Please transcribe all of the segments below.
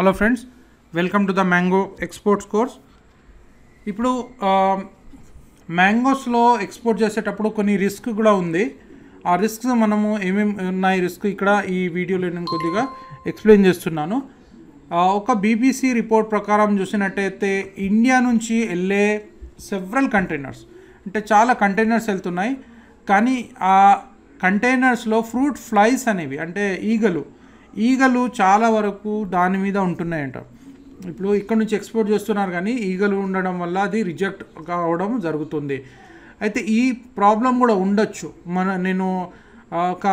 hello friends welcome to the mango exports course ఇప్పుడు మ్యాంగోస్లో export చేసేటప్పుడు కొన్ని రిస్క్ కూడా ఉంది ఆ రిస్క్ మనము ఏమేమి ఉన్నాయి రిస్క్ ఇక్కడ ఈ వీడియోలో నేను కొద్దిగా ఎక్స్ప్లెయిన్ చేస్తున్నాను ఒక బీబీసీ రిపోర్ట్ ప్రకారం చూసినట్టయితే ఇండియా నుంచి వెళ్ళే సెవరల్ కంటైనర్స్ అంటే చాలా కంటైనర్స్ వెళ్తున్నాయి కానీ ఆ కంటైనర్స్లో ఫ్రూట్ ఫ్లైస్ అనేవి అంటే ఈగలు ఈగలు చాలా వరకు దాని మీద ఉంటున్నాయంట ఇప్పుడు ఇక్కడ నుంచి ఎక్స్పోర్ట్ చేస్తున్నారు కానీ ఈగలు ఉండడం వల్ల అది రిజెక్ట్ కావడం జరుగుతుంది అయితే ఈ ప్రాబ్లం కూడా ఉండొచ్చు మన నేను ఒక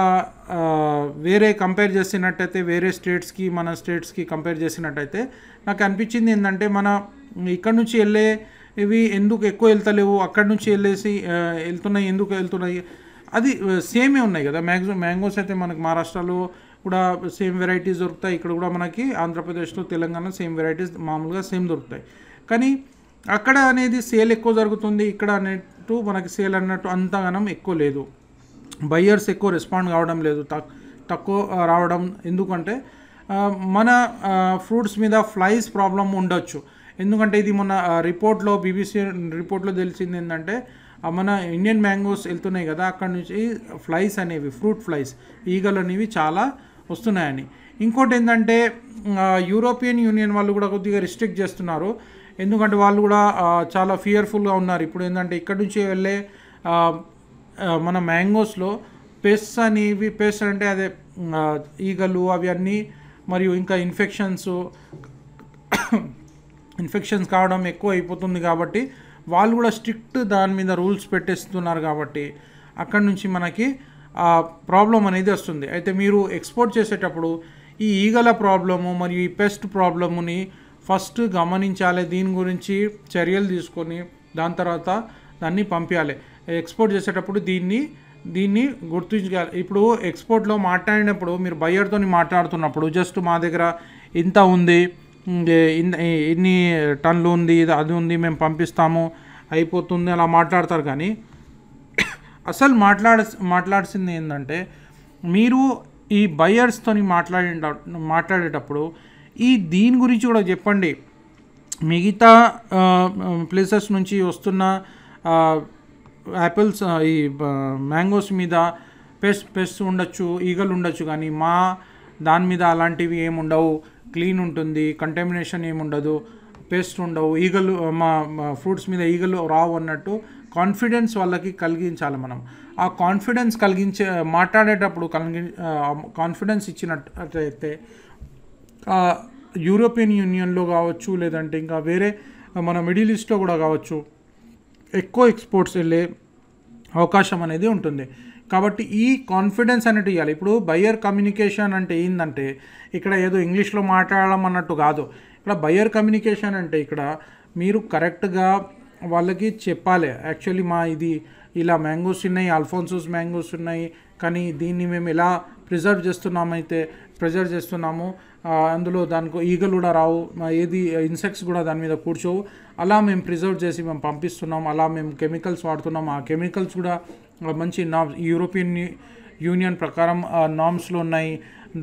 వేరే కంపేర్ చేసినట్టయితే వేరే స్టేట్స్కి మన స్టేట్స్కి కంపేర్ చేసినట్టయితే నాకు అనిపించింది ఏంటంటే మన ఇక్కడ నుంచి వెళ్ళే ఇవి ఎందుకు ఎక్కువ వెళ్తలేవు అక్కడ నుంచి వెళ్ళేసి వెళ్తున్నాయి ఎందుకు వెళ్తున్నాయి అది సేమే ఉన్నాయి కదా మ్యాంగో మ్యాంగోస్ అయితే మనకు మహారాష్ట్రలో కూడా సేమ్ వెరైటీస్ దొరుకుతాయి ఇక్కడ కూడా మనకి ఆంధ్రప్రదేశ్లో తెలంగాణ సేమ్ వెరైటీస్ మామూలుగా సేమ్ దొరుకుతాయి కానీ అక్కడ అనేది సేల్ ఎక్కువ జరుగుతుంది ఇక్కడ అనేట్టు మనకి సేల్ అన్నట్టు అంతగానం ఎక్కువ లేదు బయ్యర్స్ ఎక్కువ రెస్పాండ్ కావడం లేదు తక్కువ రావడం ఎందుకంటే మన ఫ్రూట్స్ మీద ఫ్లైస్ ప్రాబ్లం ఉండొచ్చు ఎందుకంటే ఇది మొన్న రిపోర్ట్లో బీబీసీ రిపోర్ట్లో తెలిసింది ఏంటంటే మన ఇండియన్ మ్యాంగోస్ వెళ్తున్నాయి కదా అక్కడ నుంచి ఫ్లైస్ అనేవి ఫ్రూట్ ఫ్లైస్ ఈగలు అనేవి చాలా వస్తున్నాయని ఇంకోటి ఏంటంటే యూరోపియన్ యూనియన్ వాళ్ళు కూడా కొద్దిగా రిస్ట్రిక్ట్ చేస్తున్నారు ఎందుకంటే వాళ్ళు కూడా చాలా ఫియర్ఫుల్గా ఉన్నారు ఇప్పుడు ఏంటంటే ఇక్కడ నుంచి వెళ్ళే మన మ్యాంగోస్లో పెస్ అనేవి పెస్ అంటే అదే ఈగలు అవి అన్నీ మరియు ఇంకా ఇన్ఫెక్షన్స్ ఇన్ఫెక్షన్స్ కావడం ఎక్కువ అయిపోతుంది కాబట్టి వాళ్ళు కూడా స్ట్రిక్ట్ దాని మీద రూల్స్ పెట్టేస్తున్నారు కాబట్టి అక్కడ నుంచి మనకి ప్రాబ్లం అనేది వస్తుంది అయితే మీరు ఎక్స్పోర్ట్ చేసేటప్పుడు ఈ ఈగల ప్రాబ్లము మరియు ఈ పెస్ట్ ప్రాబ్లముని ఫస్ట్ గమనించాలి దీని గురించి చర్యలు తీసుకొని దాని తర్వాత దాన్ని పంపించాలి ఎక్స్పోర్ట్ చేసేటప్పుడు దీన్ని దీన్ని గుర్తించాలి ఇప్పుడు ఎక్స్పోర్ట్లో మాట్లాడినప్పుడు మీరు బయ్యర్తో మాట్లాడుతున్నప్పుడు జస్ట్ మా దగ్గర ఇంత ఉంది ఇన్ని టన్లు ఉంది అది ఉంది మేము పంపిస్తాము అయిపోతుంది అలా మాట్లాడతారు కానీ అసలు మాట్లాడ మాట్లాడిసింది ఏంటంటే మీరు ఈ బయర్స్తో మాట్లాడే మాట్లాడేటప్పుడు ఈ దీని గురించి కూడా చెప్పండి మిగతా ప్లేసెస్ నుంచి వస్తున్న యాపిల్స్ ఈ మ్యాంగోస్ మీద పెస్ పెస్ ఉండొచ్చు ఈగలు ఉండొచ్చు కానీ మా దాని మీద అలాంటివి ఏముండవు క్లీన్ ఉంటుంది కంటామినేషన్ ఏముండదు పెస్ట్ ఉండవు ఈగలు మా ఫ్రూట్స్ మీద ఈగలు రావు అన్నట్టు కాన్ఫిడెన్స్ వాళ్ళకి కలిగించాలి మనం ఆ కాన్ఫిడెన్స్ కలిగించే మాట్లాడేటప్పుడు కలిగి కాన్ఫిడెన్స్ ఇచ్చినట్టయితే యూరోపియన్ యూనియన్లో కావచ్చు లేదంటే ఇంకా వేరే మన మిడిల్ ఈస్ట్లో కూడా కావచ్చు ఎక్కువ ఎక్స్పోర్ట్స్ వెళ్ళే అవకాశం అనేది ఉంటుంది కాబట్టి ఈ కాన్ఫిడెన్స్ అనేది ఇవ్వాలి ఇప్పుడు బయ్యర్ కమ్యూనికేషన్ అంటే ఏంటంటే ఇక్కడ ఏదో ఇంగ్లీష్లో మాట్లాడడం అన్నట్టు కాదు ఇక్కడ బయ్యర్ కమ్యూనికేషన్ అంటే ఇక్కడ మీరు కరెక్ట్గా వాళ్ళకి చెప్పాలి యాక్చువల్లీ మా ఇది ఇలా మ్యాంగోస్ ఉన్నాయి అల్ఫోన్సోస్ మ్యాంగోస్ ఉన్నాయి కానీ దీన్ని మేము ఎలా ప్రిజర్వ్ చేస్తున్నామైతే ప్రిజర్వ్ చేస్తున్నాము అందులో దానికి ఈగలు కూడా రావు ఏది ఇన్సెక్ట్స్ కూడా దాని మీద కూర్చోవు అలా మేము ప్రిజర్వ్ చేసి మేము పంపిస్తున్నాం అలా మేము కెమికల్స్ వాడుతున్నాం ఆ కెమికల్స్ కూడా మంచి నామ్స్ యూరోపియన్ యూనియన్ ప్రకారం నామ్స్లో ఉన్నాయి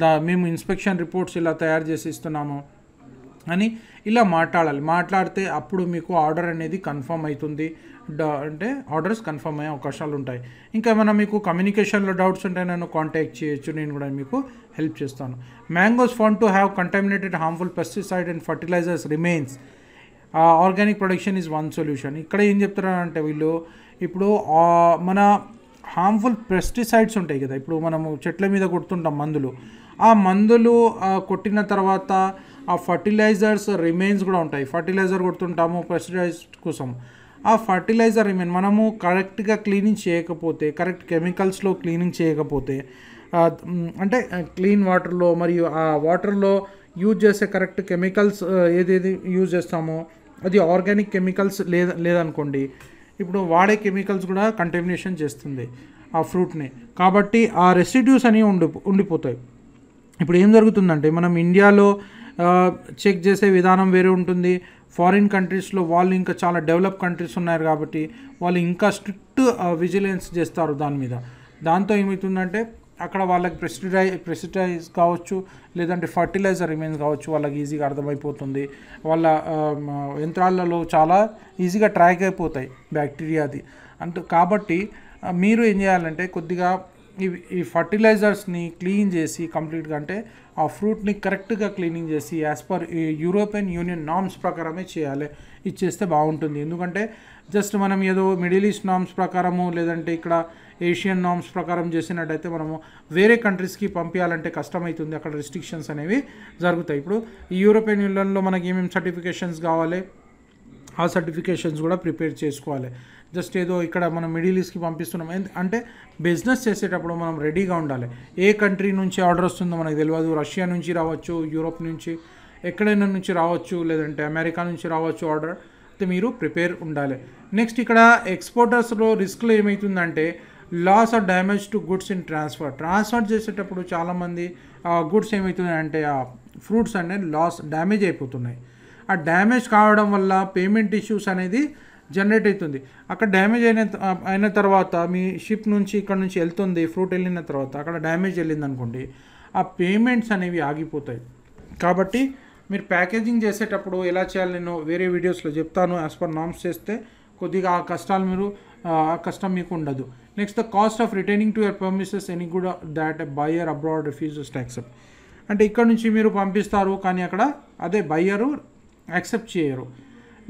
దా మేము ఇన్స్పెక్షన్ రిపోర్ట్స్ ఇలా తయారు చేసి ఇస్తున్నాము అని ఇలా మాట్లాడాలి మాట్లాడితే అప్పుడు మీకు ఆర్డర్ అనేది కన్ఫర్మ్ అవుతుంది అంటే ఆర్డర్స్ కన్ఫర్మ్ అయ్యే అవకాశాలు ఉంటాయి ఇంకా ఏమైనా మీకు కమ్యూనికేషన్లో డౌట్స్ ఉంటే నన్ను కాంటాక్ట్ చేయొచ్చు నేను కూడా మీకు హెల్ప్ చేస్తాను mangoes found to have contaminated harmful pesticide and fertilisers remains organic production is one solution ఇక్కడ ఏం చెప్తున్నారంటే వీళ్ళు ఇప్పుడు మన హార్మ్ఫుల్ పెస్టిసైడ్స్ ఉంటాయి కదా ఇప్పుడు మనము చెట్ల మీద కొడుతుంటాం మందులు ఆ మందులు కొట్టిన తర్వాత ఆ ఫర్టిలైజర్స్ రిమైన్స్ కూడా ఉంటాయి ఫర్టిలైజర్ కొడుతుంటాము పెస్టిసైడ్స్ కోసం ఆ ఫర్టిలైజర్ రిమైన్ మనము కరెక్ట్గా క్లీనింగ్ చేయకపోతే కరెక్ట్ కెమికల్స్లో క్లీనింగ్ చేయకపోతే అంటే క్లీన్ వాటర్లో మరియు ఆ వాటర్లో యూజ్ చేసే కరెక్ట్ కెమికల్స్ ఏదేది యూజ్ చేస్తామో అది ఆర్గానిక్ కెమికల్స్ లేద లేదనుకోండి ఇప్పుడు వాడే కెమికల్స్ కూడా కంటామినేషన్ చేస్తుంది ఆ ఫ్రూట్ని కాబట్టి ఆ రెసిడ్యూస్ అని ఉండి ఉండిపోతాయి ఇప్పుడు ఏం జరుగుతుందంటే మనం ఇండియాలో చెక్ చేసే విధానం వేరే ఉంటుంది ఫారిన్ కంట్రీస్లో వాళ్ళు ఇంకా చాలా డెవలప్ కంట్రీస్ ఉన్నారు కాబట్టి వాళ్ళు ఇంకా స్ట్రిక్ట్ విజిలెన్స్ చేస్తారు దాని మీద దాంతో ఏమవుతుందంటే అక్కడ వాళ్ళకి ప్రెసిడై ప్రెసిడైజ్ కావచ్చు లేదంటే ఫర్టిలైజర్ రిమైన్స్ కావచ్చు వాళ్ళకి ఈజీగా అర్థమైపోతుంది వాళ్ళ యంత్రాలలో చాలా ఈజీగా ట్రాక్ అయిపోతాయి బ్యాక్టీరియాది అంత కాబట్టి మీరు ఏం చేయాలంటే కొద్దిగా ఈ ఫర్టిలైజర్స్ని క్లీన్ చేసి కంప్లీట్గా అంటే ఆ ఫ్రూట్ని కరెక్ట్గా క్లీనింగ్ చేసి as per European Union norms ప్రకారమే చేయాలి ఇచ్చేస్తే బాగుంటుంది ఎందుకంటే జస్ట్ మనం ఏదో మిడిల్ ఈస్ట్ నామ్స్ ప్రకారము లేదంటే ఇక్కడ ఏషియన్ నామ్స్ ప్రకారం చేసినట్టయితే మనము వేరే కంట్రీస్కి పంపించాలంటే కష్టమవుతుంది అక్కడ రిస్ట్రిక్షన్స్ అనేవి జరుగుతాయి ఇప్పుడు ఈ యూరోపియన్ యూనియన్లో మనకి ఏమేమి సర్టిఫికేషన్స్ కావాలి ఆ సర్టిఫికేషన్స్ కూడా ప్రిపేర్ చేసుకోవాలి జస్ట్ ఏదో ఇక్కడ మనం మిడిల్ ఈస్ట్కి పంపిస్తున్నాం అంటే బిజినెస్ చేసేటప్పుడు మనం రెడీగా ఉండాలి ఏ కంట్రీ నుంచి ఆర్డర్ వస్తుందో మనకు తెలియదు రష్యా నుంచి రావచ్చు యూరోప్ నుంచి ఎక్కడైనా నుంచి రావచ్చు లేదంటే అమెరికా నుంచి రావచ్చు ఆర్డర్ మీరు ప్రిపేర్ ఉండాలి నెక్స్ట్ ఇక్కడ ఎక్స్పోర్టర్స్లో రిస్క్లో ఏమవుతుందంటే loss of damage to goods in transfer transfer చేసేటప్పుడు చాలామంది గుడ్స్ ఏమవుతున్నాయంటే ఆ ఫ్రూట్స్ అనేవి లాస్ డ్యామేజ్ అయిపోతున్నాయి ఆ డ్యామేజ్ కావడం వల్ల పేమెంట్ ఇష్యూస్ అనేది జనరేట్ అవుతుంది అక్కడ డ్యామేజ్ అయిన అయిన తర్వాత మీ షిప్ నుంచి ఇక్కడ నుంచి వెళ్తుంది ఫ్రూట్ వెళ్ళిన తర్వాత అక్కడ డ్యామేజ్ వెళ్ళింది అనుకోండి ఆ పేమెంట్స్ అనేవి ఆగిపోతాయి కాబట్టి మీరు ప్యాకేజింగ్ చేసేటప్పుడు ఎలా చేయాలి నేను వేరే వీడియోస్లో చెప్తాను యాజ్ పర్ నామ్స్ చేస్తే కొద్దిగా ఆ కష్టాలు మీరు ఆ కష్టం మీకు ఉండదు next the cost of retaining to your premises any good that buyer abroad refuses to accept అంటే ఇక్కడ నుంచి మీరు పంపిస్తారు కానీ అక్కడ అదే బయ్యరు యాక్సెప్ట్ చేయరు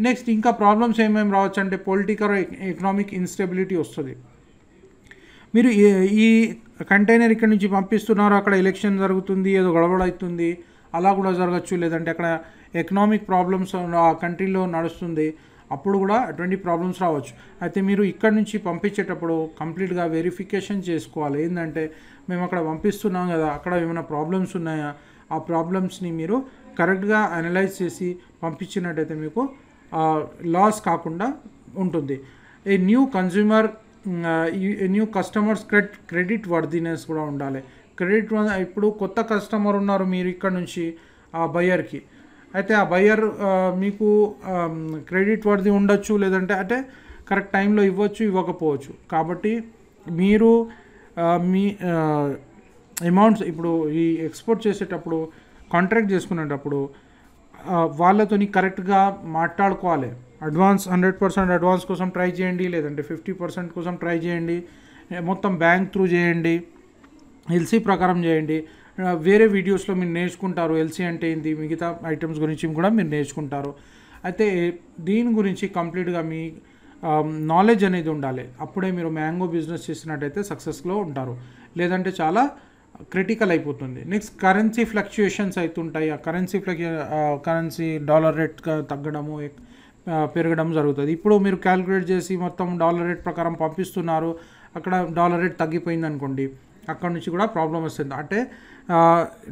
నెక్స్ట్ ఇంకా ప్రాబ్లమ్స్ ఏమేమి రావచ్చు అంటే పొలిటికల్ ఎకనామిక్ ఇన్స్టెబిలిటీ వస్తుంది మీరు ఈ కంటైనర్ ఇక్కడ నుంచి పంపిస్తున్నారు అక్కడ ఎలక్షన్ జరుగుతుంది ఏదో గొడవడవుతుంది అలా కూడా జరగచ్చు లేదంటే అక్కడ ఎకనామిక్ ప్రాబ్లమ్స్ ఆ కంట్రీలో నడుస్తుంది అప్పుడు కూడా అటువంటి ప్రాబ్లమ్స్ రావచ్చు అయితే మీరు ఇక్కడ నుంచి పంపించేటప్పుడు కంప్లీట్గా వెరిఫికేషన్ చేసుకోవాలి ఏంటంటే మేము అక్కడ పంపిస్తున్నాం కదా అక్కడ ఏమైనా ప్రాబ్లమ్స్ ఉన్నాయా ఆ ప్రాబ్లమ్స్ని మీరు కరెక్ట్గా అనలైజ్ చేసి పంపించినట్టయితే మీకు లాస్ కాకుండా ఉంటుంది a new consumer new customers credit credit worthiness కూడా ఉండాలి క్రెడిట్ ఇప్పుడు కొత్త కస్టమర్ ఉన్నారు మీరు ఇక్కడ నుంచి ఆ బయ్యర్కి అయితే ఆ బయ్యర్ మీకు క్రెడిట్ వర్ది ఉండొచ్చు లేదంటే అంటే కరెక్ట్ టైంలో ఇవ్వచ్చు ఇవ్వకపోవచ్చు కాబట్టి మీరు మీ అమౌంట్స్ ఇప్పుడు ఈ ఎక్స్పోర్ట్ చేసేటప్పుడు కాంట్రాక్ట్ చేసుకునేటప్పుడు వాళ్ళతో కరెక్ట్గా మాట్లాడుకోవాలి అడ్వాన్స్ హండ్రెడ్ పర్సెంట్ అడ్వాన్స్ కోసం ట్రై చేయండి లేదంటే ఫిఫ్టీ పర్సెంట్ కోసం ట్రై చేయండి మొత్తం బ్యాంక్ త్రూ చేయండి ఎల్సీ ప్రకారం చేయండి వేరే వీడియోస్లో మీరు నేర్చుకుంటారు ఎల్సీ అంటే ఏంటి మిగతా ఐటమ్స్ గురించి కూడా మీరు నేర్చుకుంటారు అయితే దీని గురించి కంప్లీట్గా మీ నాలెడ్జ్ అనేది ఉండాలి అప్పుడే మీరు మ్యాంగో బిజినెస్ చేసినట్టయితే సక్సెస్లో ఉంటారు లేదంటే చాలా క్రిటికల్ అయిపోతుంది నెక్స్ట్ కరెన్సీ ఫ్లక్చుయేషన్స్ అవుతుంటాయి ఆ కరెన్సీ ఫ్లక్ కరెన్సీ డాలర్ రేట్ తగ్గడము పెరగడం జరుగుతుంది ఇప్పుడు మీరు క్యాలిక్యులేట్ చేసి మొత్తం డాలర్ రేట్ ప్రకారం పంపిస్తున్నారు అక్కడ డాలర్ రేట్ తగ్గిపోయింది అనుకోండి అక్కడ నుంచి కూడా ప్రాబ్లం వస్తుంది అంటే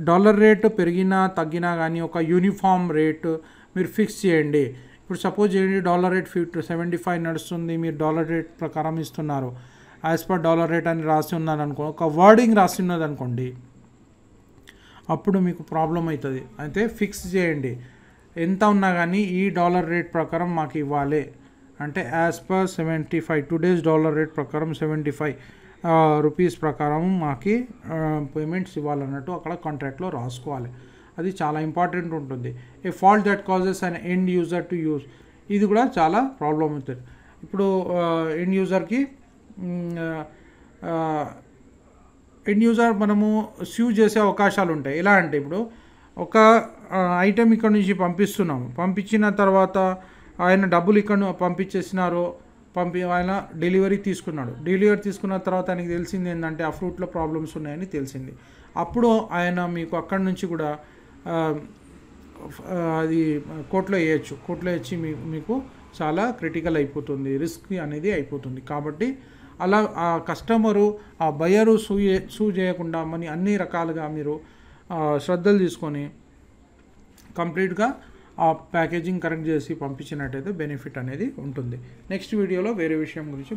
డాలర్ రేట్ పెరిగినా తగ్గినా కానీ ఒక యూనిఫామ్ రేట్ మీరు ఫిక్స్ చేయండి ఇప్పుడు సపోజ్ చేయండి dollar rate fifty seventy five నడుస్తుంది మీరు డాలర్ రేట్ ప్రకారం ఇస్తున్నారు యాజ్ పర్ డాలర్ రేట్ అని రాసి ఉన్నాను అనుకో ఒక వర్డింగ్ రాసి ఉన్నది అనుకోండి అప్పుడు మీకు ప్రాబ్లం అవుతుంది అయితే ఫిక్స్ చేయండి ఎంత ఉన్నా కానీ ఈ డాలర్ రేట్ ప్రకారం మాకు ఇవ్వాలి అంటే as per seventy five days dollar rate ప్రకారం సెవెంటీ ఫైవ్ రూపీస్ ప్రకారం మాకు పేమెంట్స్ ఇవ్వాలన్నట్టు అక్కడ కాంట్రాక్ట్లో రాసుకోవాలి అది చాలా ఇంపార్టెంట్ ఉంటుంది a fault that causes and end user to use ఇది కూడా చాలా ప్రాబ్లం అవుతుంది ఇప్పుడు ఎండ్ యూజర్కి ఎండ్ యూజర్ మనము స్యూ చేసే అవకాశాలు ఉంటాయి ఎలా అంటే ఇప్పుడు ఒక ఐటెం ఇక్కడ నుంచి పంపిస్తున్నాము పంపించిన తర్వాత ఆయన డబ్బులు ఇక్కడ పంపించేసినారు పంపి ఆయన డెలివరీ తీసుకున్నాడు డెలివరీ తీసుకున్న తర్వాత ఆయనకి తెలిసింది ఏంటంటే ఆ ఫ్రూట్లో ప్రాబ్లమ్స్ ఉన్నాయని తెలిసింది అప్పుడు ఆయన మీకు అక్కడి నుంచి కూడా అది కోర్టులో వేయచ్చు కోర్టులో వేసి మీ మీకు చాలా క్రిటికల్ అయిపోతుంది రిస్క్ అనేది అయిపోతుంది కాబట్టి అలా ఆ కస్టమరు ఆ బయరు సూ సూ చేయకుండా మని అన్ని రకాలుగా మీరు శ్రద్ధలు తీసుకొని కంప్లీట్గా ఆ ప్యాకేజింగ్ కరెక్ట్ చేసి పంపించినట్టయితే బెనిఫిట్ అనేది ఉంటుంది నెక్స్ట్ వీడియోలో వేరే విషయం గురించి